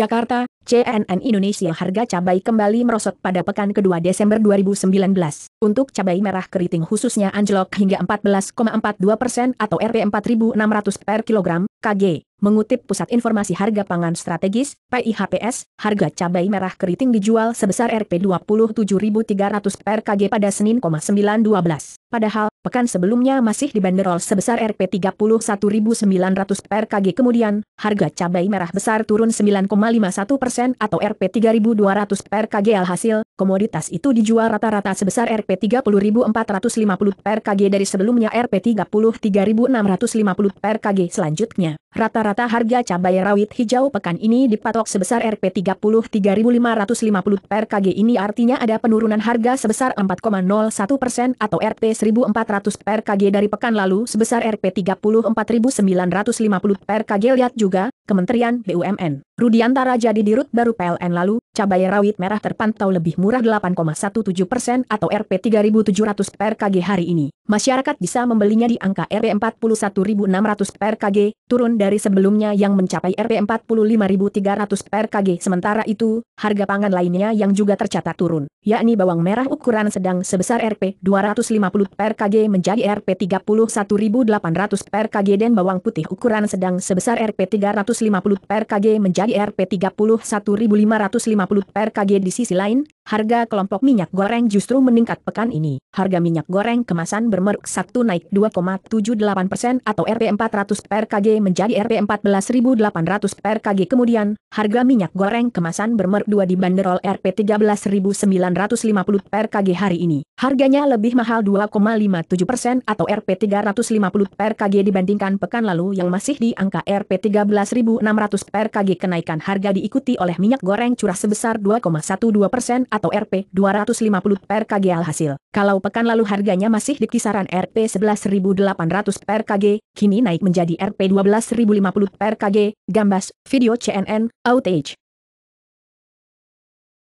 Jakarta, CNN Indonesia harga cabai kembali merosot pada pekan kedua Desember 2019. Untuk cabai merah keriting khususnya anjlok hingga 14,42 persen atau Rp 4.600 per kilogram, KG. Mengutip Pusat Informasi Harga Pangan Strategis, PIHPS, harga cabai merah keriting dijual sebesar Rp 27.300 per KG pada Senin, 912. Padahal, pekan sebelumnya masih dibanderol sebesar Rp 31.900 per KG kemudian, harga cabai merah besar turun 9,51 persen atau Rp 3.200 per KG alhasil, komoditas itu dijual rata-rata sebesar Rp Rp30.450 per kg dari sebelumnya Rp33.650 per kg selanjutnya. Rata-rata harga cabai rawit hijau pekan ini dipatok sebesar Rp33.550 per kg ini artinya ada penurunan harga sebesar 4,01 persen atau Rp1.400 per kg dari pekan lalu sebesar Rp34.950 per kg lihat juga, Kementerian BUMN. Rudiantara jadi dirut baru PLN lalu, cabai rawit merah terpantau lebih murah 8,17 persen atau Rp 3.700 per kg hari ini. Masyarakat bisa membelinya di angka Rp 41.600 per kg, turun dari sebelumnya yang mencapai Rp 45.300 per kg. Sementara itu, harga pangan lainnya yang juga tercatat turun, yakni bawang merah ukuran sedang sebesar Rp 250 per kg menjadi Rp 31.800 per kg dan bawang putih ukuran sedang sebesar Rp 350 per kg menjadi Rp 31.550 per KG di sisi lain, harga kelompok minyak goreng justru meningkat pekan ini. Harga minyak goreng kemasan bermerek Sabtu naik 2,78 persen atau Rp400 per kg menjadi Rp14.800 per kg. Kemudian, harga minyak goreng kemasan bermerek 2 dibanderol Rp13.950 per kg hari ini. Harganya lebih mahal 2,57 persen atau Rp350 per kg dibandingkan pekan lalu yang masih di angka Rp13.600 per kg. Kenaikan harga diikuti oleh minyak goreng curah sebesar 2,12 persen atau Rp 250 per kg alhasil. Kalau pekan lalu harganya masih di kisaran Rp 11.800 per kg, kini naik menjadi Rp 12.050 per kg. Gambas, video CNN, outage.